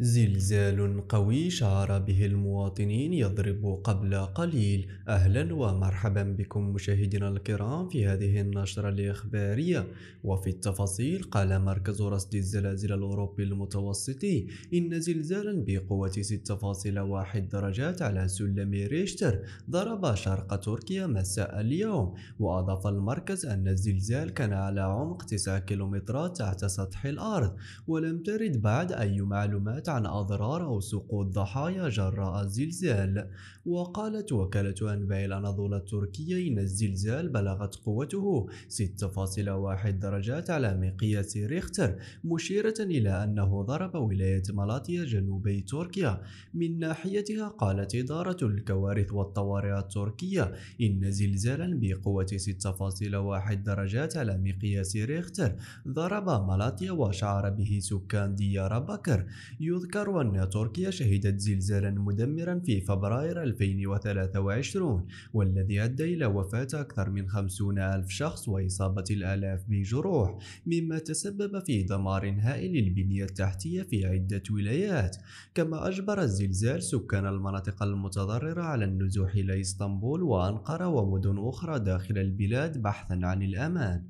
زلزال قوي شعر به المواطنين يضرب قبل قليل أهلا ومرحبا بكم مشاهدينا الكرام في هذه النشرة الإخبارية وفي التفاصيل قال مركز رصد الزلازل الأوروبي المتوسطي إن زلزالا بقوة 6.1 درجات على سلم ريشتر ضرب شرق تركيا مساء اليوم وأضاف المركز أن الزلزال كان على عمق 9 كيلومترات تحت سطح الأرض ولم ترد بعد أي معلومات عن أضرار أو سقوط ضحايا جراء الزلزال وقالت وكالة أنباء الأناضول التركية إن الزلزال بلغت قوته 6.1 درجات على مقياس ريختر مشيرة إلى أنه ضرب ولاية مالاتيا جنوبي تركيا من ناحيتها قالت إدارة الكوارث والطوارئ التركية إن زلزالا بقوة 6.1 درجات على مقياس ريختر ضرب مالاتيا وشعر به سكان ديار بكر يذكر أن تركيا شهدت زلزالا مدمرا في فبراير 2023 والذي أدى إلى وفاة أكثر من 50 ألف شخص وإصابة الآلاف بجروح مما تسبب في دمار هائل للبنية التحتية في عدة ولايات كما أجبر الزلزال سكان المناطق المتضررة على النزوح إلى إسطنبول وأنقرة ومدن أخرى داخل البلاد بحثا عن الأمان